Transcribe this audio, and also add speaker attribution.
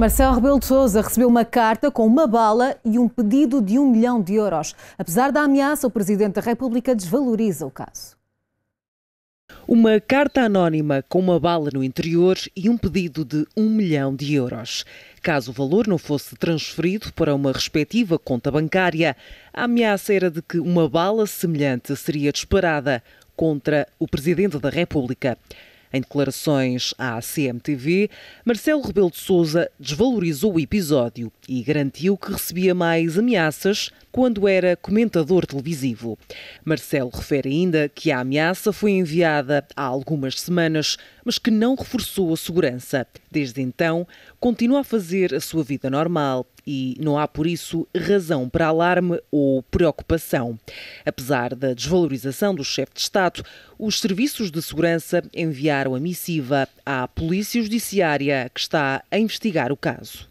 Speaker 1: Marcelo Rebelo de Sousa recebeu uma carta com uma bala e um pedido de um milhão de euros. Apesar da ameaça, o Presidente da República desvaloriza o caso.
Speaker 2: Uma carta anónima com uma bala no interior e um pedido de um milhão de euros. Caso o valor não fosse transferido para uma respectiva conta bancária, a ameaça era de que uma bala semelhante seria disparada contra o Presidente da República. Em declarações à CMTV, Marcelo Rebelo de Sousa desvalorizou o episódio e garantiu que recebia mais ameaças quando era comentador televisivo. Marcelo refere ainda que a ameaça foi enviada há algumas semanas, mas que não reforçou a segurança. Desde então, continua a fazer a sua vida normal e não há por isso razão para alarme ou preocupação. Apesar da desvalorização do chefe de Estado, os serviços de segurança enviaram a missiva à Polícia Judiciária, que está a investigar o caso.